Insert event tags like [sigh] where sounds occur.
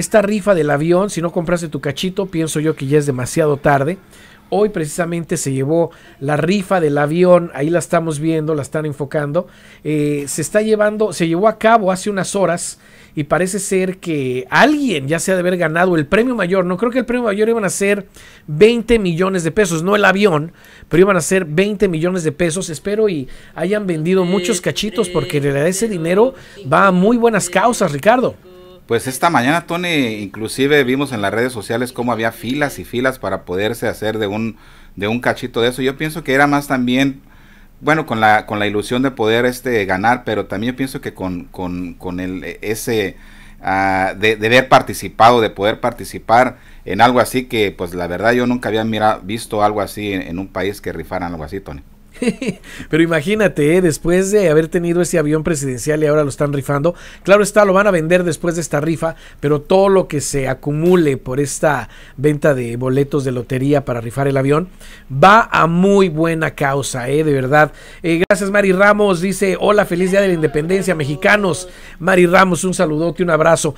esta rifa del avión, si no compraste tu cachito, pienso yo que ya es demasiado tarde. Hoy precisamente se llevó la rifa del avión, ahí la estamos viendo, la están enfocando. Eh, se está llevando, se llevó a cabo hace unas horas y parece ser que alguien ya se ha de haber ganado el premio mayor. No creo que el premio mayor iban a ser 20 millones de pesos, no el avión, pero iban a ser 20 millones de pesos. Espero y hayan vendido muchos cachitos porque ese dinero va a muy buenas causas, Ricardo. Pues esta mañana, Tony, inclusive vimos en las redes sociales cómo había filas y filas para poderse hacer de un, de un cachito de eso. Yo pienso que era más también, bueno, con la, con la ilusión de poder este, ganar, pero también pienso que con, con, con el, e, ese... Ah, de, de, haber participado, de poder participar en algo así que, pues la verdad, yo nunca había visto algo así en un país que rifaran algo así, Tony. [laughs] Pero imagínate, eh, después de haber tenido ese avión presidencial y ahora lo están rifando, claro está, lo van a vender después de esta rifa, pero todo lo que se acumule por esta venta de boletos de lotería para rifar el avión va a muy buena causa, ¿eh? de verdad. Eh, gracias, Mari Ramos, dice, hola, feliz día de la independencia, mexicanos. Mari Ramos, un saludote, un abrazo.